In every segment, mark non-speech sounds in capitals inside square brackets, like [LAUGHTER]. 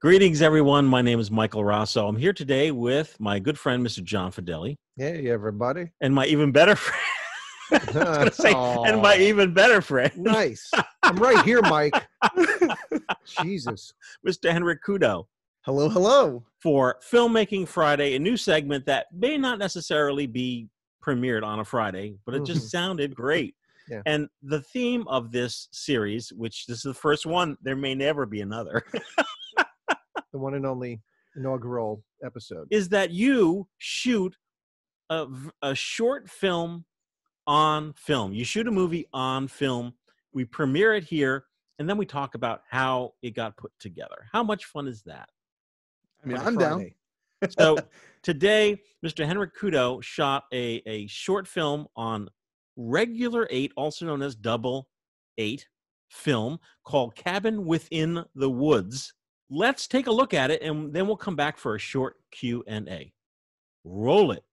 Greetings, everyone. My name is Michael Rosso. I'm here today with my good friend, Mr. John Fideli. Hey, everybody. And my even better friend. [LAUGHS] [LAUGHS] say, and my even better friend. nice. I'm right here, Mike. [LAUGHS] Jesus. Mr. Henrik Kudo. Hello, hello. For Filmmaking Friday, a new segment that may not necessarily be premiered on a Friday, but it just mm-hmm. sounded [LAUGHS] great. Yeah. And the theme of this series, which this is the first one, there may never be another. the one and only inaugural episode is that you shoot a, a short film on film. You shoot a movie on film. We premiere it here, and then we talk about how it got put together. How much fun is that? I mean, I'm Friday. down so today, Mr. Henrik Kudo shot a, a short film on regular eight, also known as double eight film called Cabin Within the Woods. Let's take a look at it and then we'll come back for a short Q&A. Roll it.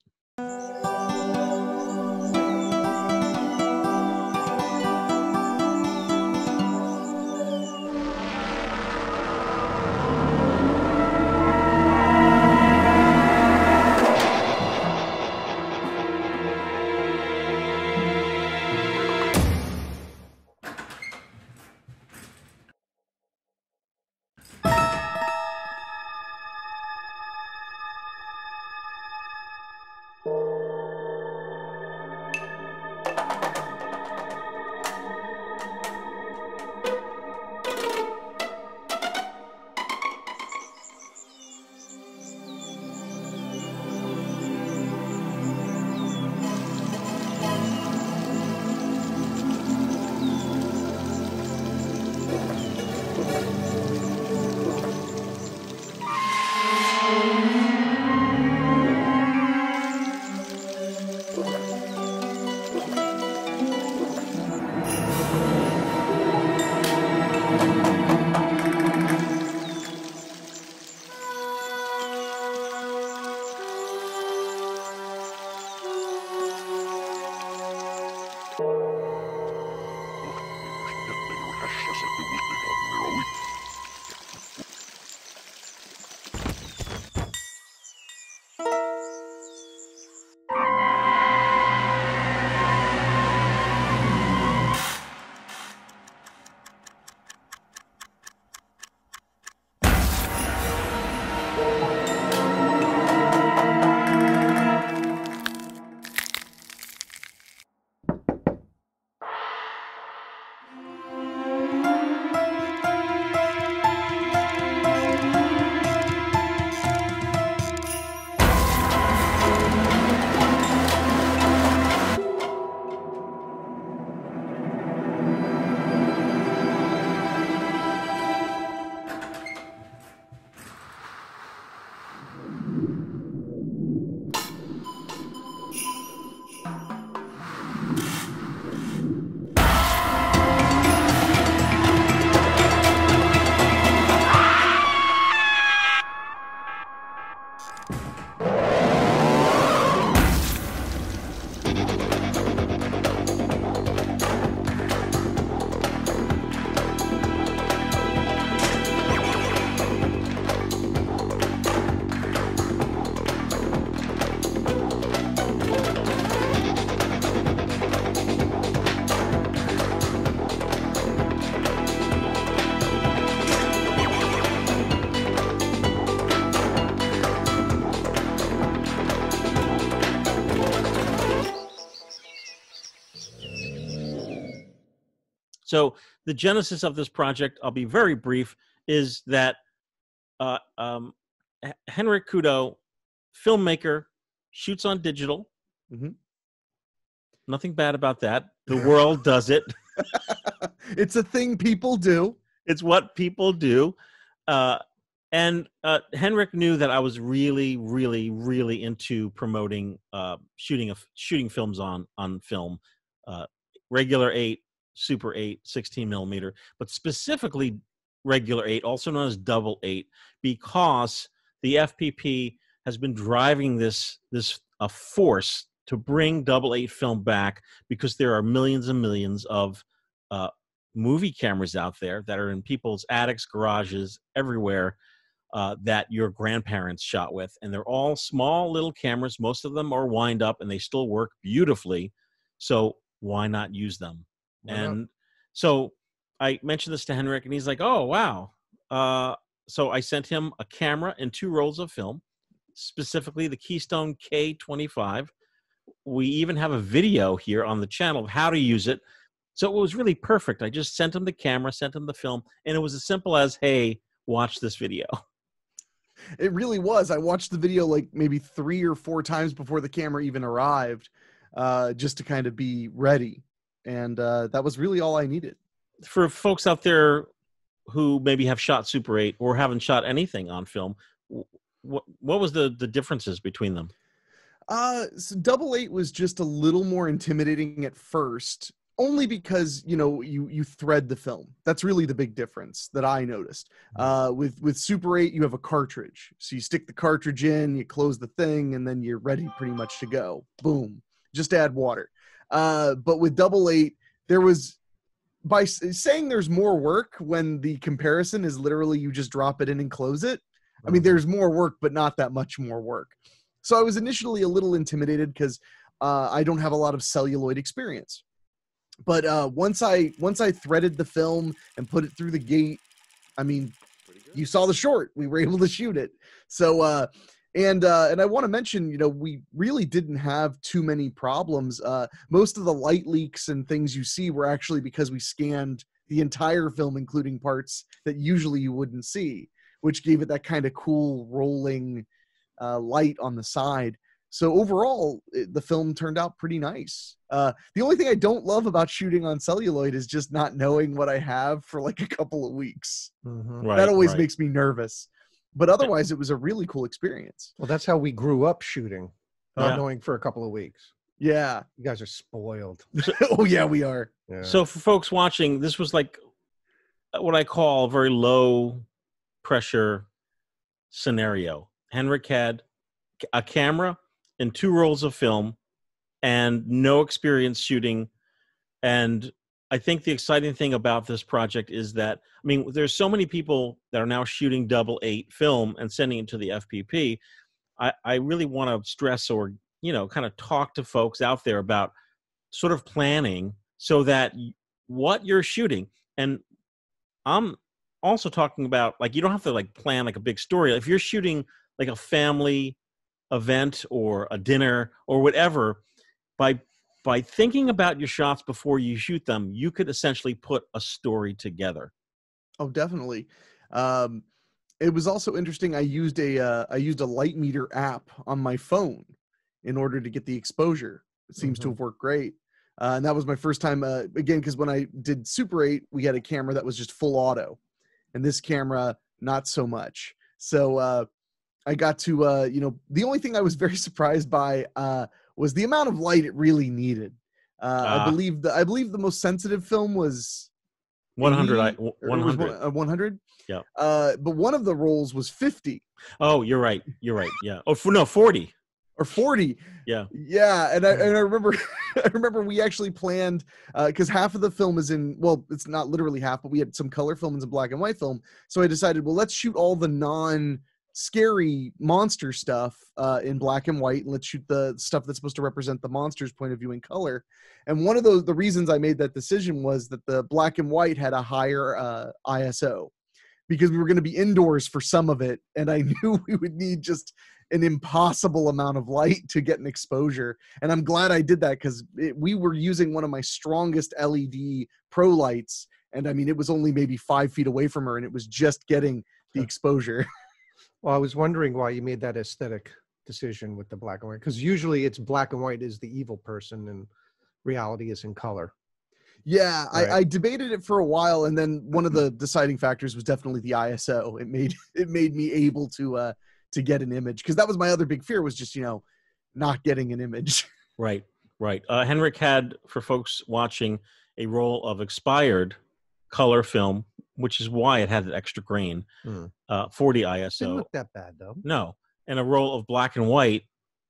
хорошо, что ты будешь So the genesis of this project, I'll be very brief, is that uh, um, Henrik Kudo, filmmaker, shoots on digital. Mm-hmm. Nothing bad about that. [LAUGHS] The world does it. [LAUGHS] it's a thing people do. It's what people do. Uh, and uh, Henrik knew that I was really, really, really into promoting uh, shooting a, shooting films on on film, uh, regular eight Super 8 16 millimeter, but specifically regular 8, also known as double 8, because the FPP has been driving this this a uh, force to bring double eight film back because there are millions and millions of uh, movie cameras out there that are in people's attics, garages, everywhere uh, that your grandparents shot with, and they're all small little cameras. Most of them are wind up, and they still work beautifully. So why not use them? and so I mentioned this to Henrik, and he's like, "Oh wow!" Uh, so I sent him a camera and two rolls of film, specifically the Keystone K25. We even have a video here on the channel of how to use it. So it was really perfect. I just sent him the camera, sent him the film, and it was as simple as, "Hey, watch this video." [LAUGHS] It really was. I watched the video like maybe three or four times before the camera even arrived, uh, just to kind of be ready and uh, that was really all I needed. For folks out there who maybe have shot Super 8 or haven't shot anything on film, what what was the the differences between them? Uh, so Double Eight was just a little more intimidating at first, only because you know you you thread the film. That's really the big difference that I noticed. Mm-hmm. Uh, with with Super Eight, you have a cartridge, so you stick the cartridge in, you close the thing, and then you're ready pretty much to go. Boom. Just add water. Uh, but with Double Eight, there was by saying there's more work when the comparison is literally you just drop it in and close it. I mean, mm-hmm. there's more work, but not that much more work. So I was initially a little intimidated because uh, I don't have a lot of celluloid experience. But uh, once I once I threaded the film and put it through the gate, I mean, you saw the short. We were able to shoot it. So uh, and uh, and I want to mention, you know, we really didn't have too many problems. Uh, most of the light leaks and things you see were actually because we scanned the entire film, including parts that usually you wouldn't see, which gave it that kind of cool rolling uh, light on the side. So overall, it, eh, the film turned out pretty nice. Uh, the only thing I don't love about shooting on celluloid is just not knowing what I have for like a couple of weeks. Mm-hmm. Right, that always right. makes me nervous but otherwise it was a really cool experience well that's how we grew up shooting not yeah. knowing for a couple of weeks yeah you guys are spoiled [LAUGHS] oh yeah we are yeah. so for folks watching this was like uh, what i call a very low pressure scenario henrik had a camera and two rolls of film and no experience shooting and I think the exciting thing about this project is that I mean, there's so many people that are now shooting double eight film and sending it to the FPP. I, I really want to stress or you know kind of talk to folks out there about sort of planning so that what you're shooting and I'm also talking about like you don't have to like plan like a big story. If you're shooting like a family event or a dinner or whatever, by by thinking about your shots before you shoot them, you could essentially put a story together. Oh, definitely. Um, it was also interesting. I used a uh, I used a light meter app on my phone in order to get the exposure. It seems mm-hmm. to have worked great. Uh, and that was my first time uh, again because when I did Super 8, we had a camera that was just full auto, and this camera not so much. So uh, I got to uh, you know the only thing I was very [LAUGHS] surprised by uh, was the amount of light it really needed. Uh, uh, I ah. believe the I believe the most sensitive film was 100 80, 100 uh, yeah uh but one of the rolls was 50 oh you're right you're right yeah oh for, no 40 or 40 yeah yeah and i and i remember [LAUGHS] i remember we actually planned uh cuz half of the film is in well it's not literally half but we had some color film and some black and white film so i decided well let's shoot all the non scary monster stuff uh, in black and white and let's shoot the stuff that's supposed to represent the monster's point of view in color and one of those the reasons i made that decision was that the black and white had a higher uh, iso because we were going to be indoors for some of it and i [LAUGHS] knew we would need just an impossible amount of light to get an exposure and i'm glad i did that because we were using one of my strongest led pro lights and i mean it was only maybe five feet away from her and it was just getting the exposure [LAUGHS] Well, I was wondering why you made that aesthetic decision with the black and white, because usually it's black and white is the evil person and reality is in color. Yeah, right. I, I, debated it for a while, and then one of the deciding factors was definitely the ISO. It made [LAUGHS] it made me able to uh, to get an image because that was my other big fear was just you know not getting an image. [LAUGHS] Right, right. Uh, Henrik had for folks watching a roll of expired color film which is why it had an extra grain, mm. uh, 40 ISO. Didn't look that bad though. No, and a roll of black and white,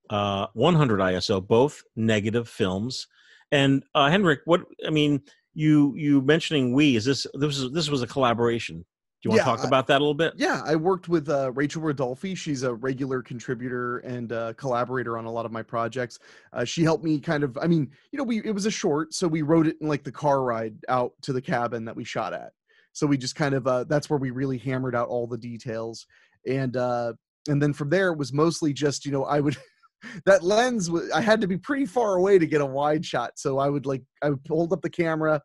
uh, 100 ISO, both negative films. And uh, Henrik, what I mean, you you mentioning we is this this was this was a collaboration. Do you want yeah, to talk about that a little bit? Yeah, I worked with uh, Rachel Rodolfi. She's a regular contributor and uh, collaborator on a lot of my projects. Uh, she helped me kind of. I mean, you know, we it was a short, so we wrote it in like the car ride out to the cabin that we shot at. So we just kind of uh, that's where we really hammered out all the details, and uh, and then from there it was mostly just you know I would. [LAUGHS] that lens I had to be pretty far away to get a wide shot. So I would like I would hold up the camera.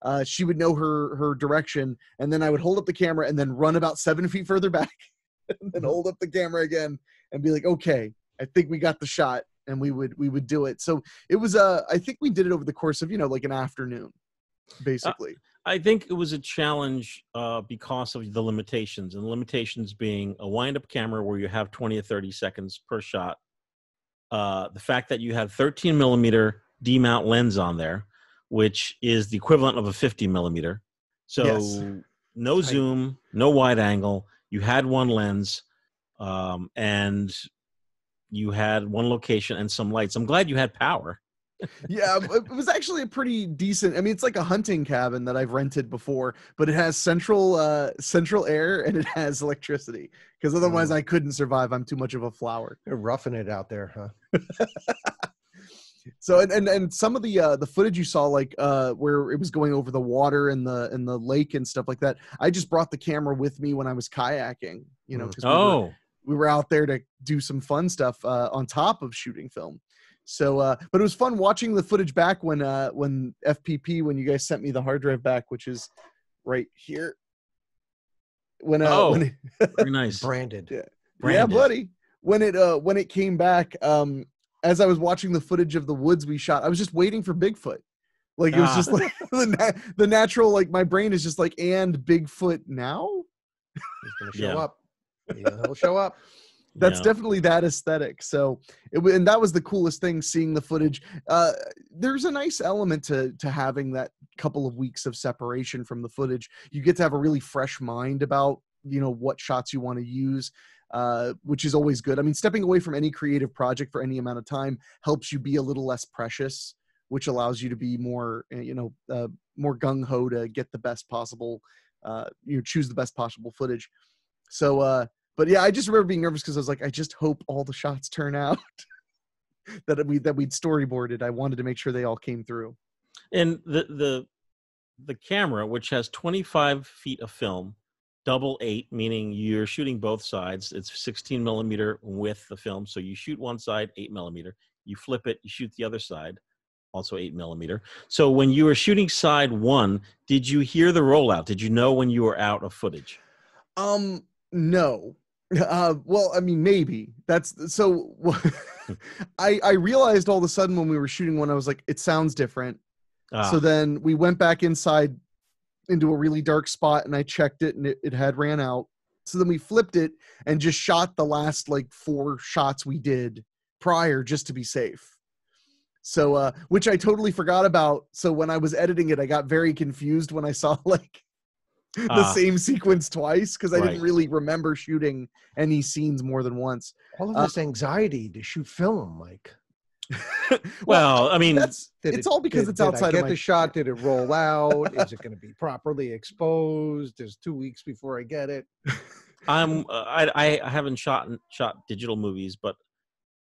Uh, she would know her her direction, and then I would hold up the camera and then run about seven [LAUGHS] feet further back, and then mm-hmm. hold up the camera again and be like, okay, I think we got the shot, and we would we would do it. So it was uh, I think we did it over the course of you know like an afternoon, uh, basically. I think it was a challenge uh, because of the limitations, and the limitations being a wind-up camera where you have 20 or 30 seconds per shot. Uh, the fact that you had 13 millimeter D mount lens on there, which is the equivalent of a 50 millimeter. So yes. no zoom, no wide angle. You had one lens, um, and you had one location and some lights. I'm glad you had power yeah, um, it was actually a pretty decent. I mean, it's like a hunting cabin that I've rented before, but it has central uh, central air and it has electricity. Because otherwise, oh. I couldn't survive. I'm too much of a flower. They're roughing it out there, huh? so and, and and some of the uh, the footage you saw, like uh, where it was going over the water and the and the lake and stuff like that. I just brought the camera with me when I was kayaking. You know, oh. We were, oh. we were out there to do some fun stuff uh, on top of shooting film. So, uh, but it was fun watching the footage back when uh, when FPP when you guys sent me the hard drive back, which is right here. When uh, oh, when it, [LAUGHS] very nice, branded. Yeah. branded. yeah, buddy. When it uh, when it came back, um, as I was watching the footage of the woods we shot, I was just waiting for Bigfoot. Like it was ah. just like [LAUGHS] the, na- the natural. Like my brain is just like, and Bigfoot now. He's gonna show yeah. up. He'll show up that's yeah. definitely that aesthetic so it, and that was the coolest thing seeing the footage uh, there's a nice element to to having that couple of weeks of separation from the footage you get to have a really fresh mind about you know what shots you want to use uh, which is always good i mean stepping away from any creative project for any amount of time helps you be a little less precious which allows you to be more eh, you know uh, more gung-ho to get the best possible uh, you know, choose the best possible footage so uh, but yeah, I just remember being nervous because I was like, I just hope all the shots turn out [LAUGHS] that we that we'd storyboarded. I wanted to make sure they all came through. And the the the camera, which has 25 feet of film, double eight, meaning you're shooting both sides. It's 16 millimeter with the film, so you shoot one side, eight millimeter. You flip it, you shoot the other side, also eight millimeter. So when you were shooting side one, did you hear the rollout? Did you know when you were out of footage? Um, no uh, well, I mean, maybe that's so. [LAUGHS] Hmm. I I realized all of a sudden when we were shooting one, I was like, it sounds different. Ah. So then we went back inside into a really dark spot, and I checked it, and it, it had ran out. So then we flipped it and just shot the last like four shots we did prior just to be safe. So, uh, which I totally forgot about. So when I was editing it, I got very confused when I saw [LAUGHS] like the uh, same sequence twice because I right. didn't really remember shooting any scenes more than once. All of uh, this anxiety to shoot film, like. [LAUGHS] well, I mean, that's, it's it, all because did, it's outside. Did I get my... the shot? Did it roll out? Is it going to be [LAUGHS] properly exposed? There's two weeks before I get it. I'm. Uh, I I haven't shot shot digital movies, but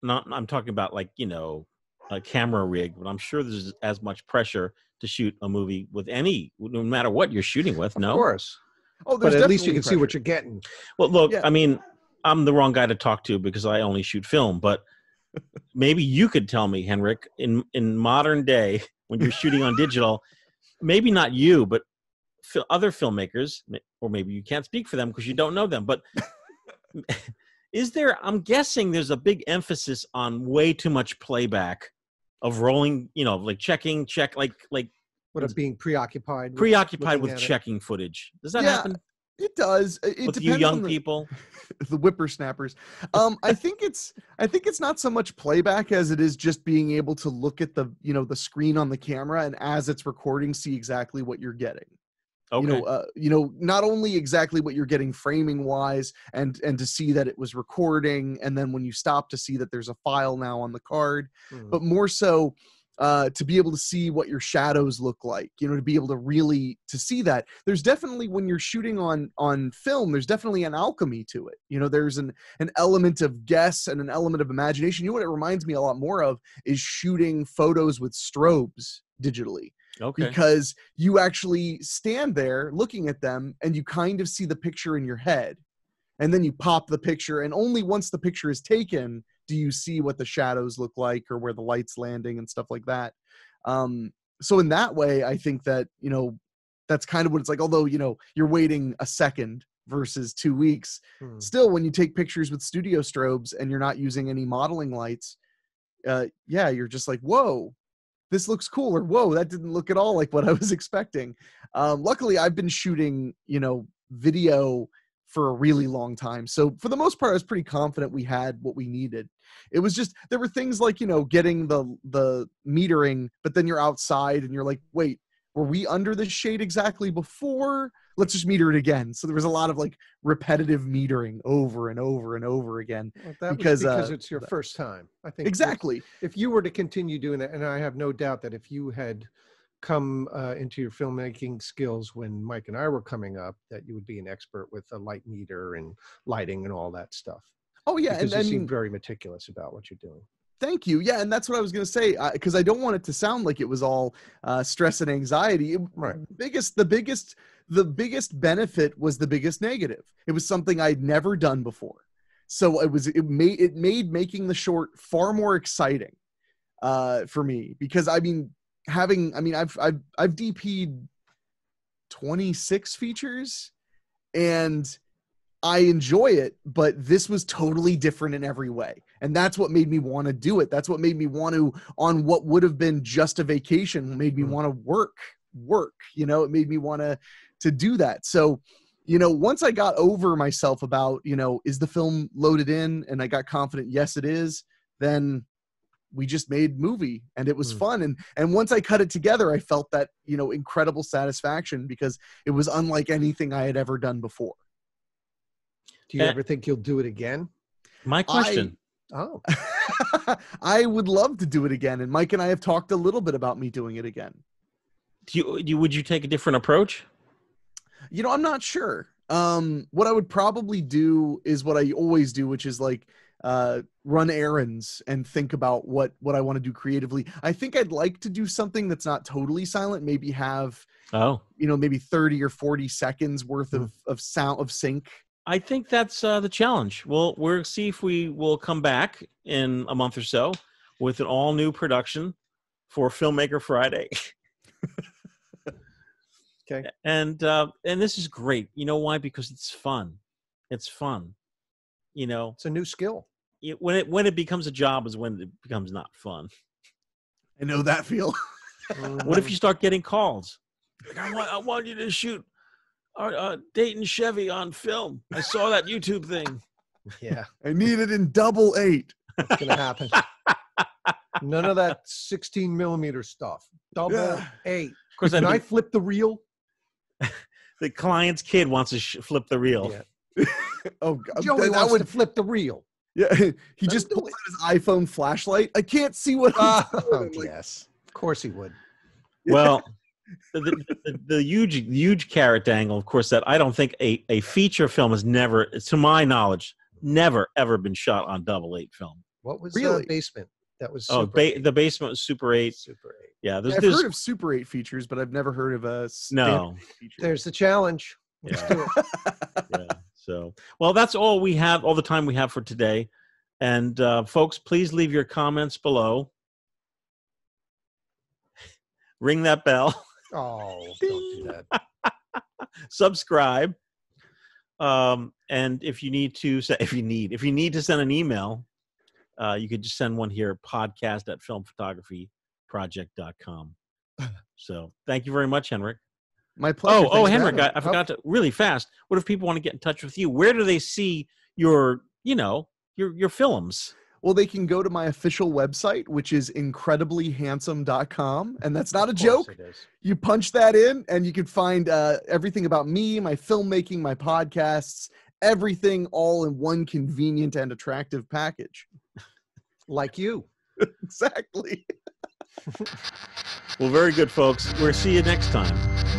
not. I'm talking about like you know a camera rig, but I'm sure there's as much pressure to shoot a movie with any, no matter what you're shooting with. no, of course. Oh, but at least you can pressure. see what you're getting. Well, look, yeah. I mean, I'm the wrong guy to talk to because I only shoot film, but [LAUGHS] maybe you could tell me, Henrik, in in modern day when you're shooting on digital, maybe not you, but other filmmakers, or maybe you can't speak for them because you don't know them, but. [LAUGHS] is there i'm guessing there's a big emphasis on way too much playback of rolling, you know, like checking, check, like like what of being preoccupied preoccupied with, with checking it. footage. Does that yeah, happen? It does. It with you young the, people, [LAUGHS] the whippersnappers. Um, I think it's I think it's not so much playback as it is just being able to look at the you know the screen on the camera and as it's recording see exactly what you're getting. Okay. You know, uh, you know, not only exactly what you're getting framing wise, and and to see that it was recording, and then when you stop to see that there's a file now on the card, mm. but more so, uh, to be able to see what your shadows look like you know to be able to really to see that there's definitely when you're shooting on on film there's definitely an alchemy to it you know there's an an element of guess and an element of imagination you know what it reminds me a lot more of is shooting photos with strobes digitally Okay. Because you actually stand there looking at them and you kind of see the picture in your head. And then you pop the picture, and only once the picture is taken do you see what the shadows look like or where the light's landing and stuff like that. Um, so, in that way, I think that, you know, that's kind of what it's like. Although, you know, you're waiting a second versus two weeks. Hmm. Still, when you take pictures with studio strobes and you're not using any modeling lights, uh, yeah, you're just like, whoa, this looks cool or whoa that didn't look at all like what i was [LAUGHS] expecting um, luckily i've been shooting you know video for a really long time so for the most part i was pretty confident we had what we needed it was just there were things like you know getting the the metering but then you're outside and you're like wait were we under this shade exactly before let's just meter it again. So there was a lot of like repetitive metering over and over and over again. Well, because because uh, it's your first time. I think exactly. If you were to continue doing that, and I have no doubt that if you had come uh, into your filmmaking skills when Mike and I were coming up, that you would be an expert with a light meter and lighting and all that stuff. Oh yeah, because and, you seem very meticulous about what you're doing. Thank you. Yeah, and that's what I was going to say because uh, I don't want it to sound like it was all uh, stress and anxiety. Right. The biggest, the biggest, the biggest benefit was the biggest negative. It was something I'd never done before, so it was it made it made making the short far more exciting uh, for me because I mean having I mean I've I've I've DP'd twenty six features, and I enjoy it, but this was totally different in every way. And that's what made me want to do it. That's what made me want to, on what would have been just a vacation, made me hmm. want to work, work. You know, it made me want to to do that. So, you know, once I got over myself about, you know, is the film loaded in? And I got confident, yes, it is, then we just made movie and it was mm. fun and and once i cut it together i felt that you know incredible satisfaction because it was unlike anything i had ever done before do you uh, ever think you'll do it again? My question. I, oh. [LAUGHS] I would love to do it again. And Mike and I have talked a little bit about me doing it again. Do you, would you take a different approach? You know, I'm not sure. Um, what I would probably do is what I always do, which is like uh, run errands and think about what what I want to do creatively. I think I'd like to do something that's not totally silent. Maybe have oh you know maybe 30 or 40 seconds worth hmm. of of sound of sync I think that's uh, the challenge. Well, we'll see if we will come back in a month or so with an all new production for Filmmaker Friday. [LAUGHS] okay. And uh, and this is great. You know why? Because it's fun. It's fun. You know, it's a new skill. It, when it when it becomes a job is when it becomes not fun. I know that feel. [LAUGHS] what if you start getting calls? Like, I want I want you to shoot uh, uh, Dayton Chevy on film. I saw that YouTube thing. [LAUGHS] Yeah. I need it in double eight. It's going to happen. None of that 16 millimeter stuff. Double yeah. eight. course, Can I, mean, I, flip the reel? [LAUGHS] the client's kid wants to sh- flip the reel. Yeah. [LAUGHS] oh, God. Joey that, wants would... to flip the reel. Yeah, he just pulled out his iPhone flashlight. I can't see what. Uh, oh, like... yes, of course he would. Well, the, the, the, huge huge carrot angle, of course, that I don't think a, a feature film has never, to my knowledge, never ever been shot on double eight film. What was uh, really? the basement? That was oh, ba- the basement was Super Eight. Super Eight. Yeah, there's, I've there's, heard of Super Eight features, but I've never heard of a no. There's the challenge. Yeah. [LAUGHS] yeah. So, well, that's all we have, all the time we have for today. And uh, folks, please leave your comments below. [LAUGHS] Ring that bell. [LAUGHS] Oh, don't do that. [LAUGHS] Subscribe. Um, and if you need to, if you need, if you need to send an email, uh, you could just send one here podcast at filmphotographyproject.com. [LAUGHS] So thank you very much, Henrik. My pleasure. Oh, oh, Henrik, I, I, oh. forgot to really fast. What if people want to get in touch with you? Where do they see your, you know, your your films? Well, they can go to my official website, which is incrediblyhandsome.com. And that's not a joke. You punch that in and you can find uh, everything about me, my filmmaking, my podcasts, everything all in one convenient and attractive package. Like you. [LAUGHS] exactly. [LAUGHS] well, very good, folks. We'll see you next time.